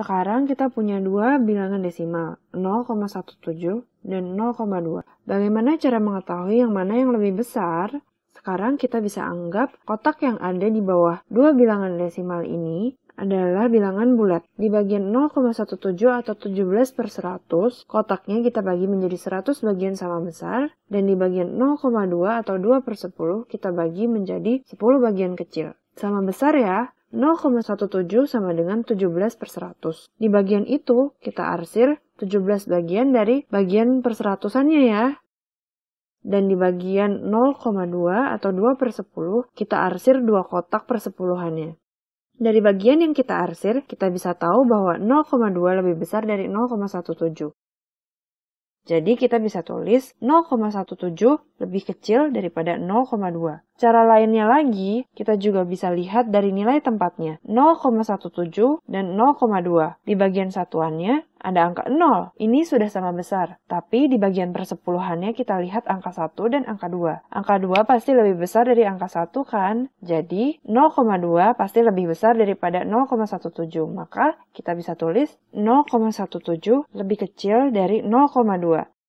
Sekarang kita punya dua bilangan desimal, 0,17 dan 0,2. Bagaimana cara mengetahui yang mana yang lebih besar? Sekarang kita bisa anggap kotak yang ada di bawah dua bilangan desimal ini adalah bilangan bulat. Di bagian 0,17 atau 17 per 100, kotaknya kita bagi menjadi 100 bagian sama besar, dan di bagian 0,2 atau 2 per 10 kita bagi menjadi 10 bagian kecil. Sama besar ya, 0,17 sama dengan 17 per 100. Di bagian itu, kita arsir 17 bagian dari bagian perseratusannya ya. Dan di bagian 0,2 atau 2 per 10, kita arsir 2 kotak persepuluhannya. Dari bagian yang kita arsir, kita bisa tahu bahwa 0,2 lebih besar dari 0,17. Jadi kita bisa tulis 0,17 lebih kecil daripada 0,2. Cara lainnya lagi, kita juga bisa lihat dari nilai tempatnya, 0,17 dan 0,2. Di bagian satuannya, ada angka 0. Ini sudah sama besar, tapi di bagian persepuluhannya kita lihat angka 1 dan angka 2. Angka 2 pasti lebih besar dari angka 1 kan? Jadi 0,2 pasti lebih besar daripada 0,17. Maka kita bisa tulis 0,17 lebih kecil dari 0,2.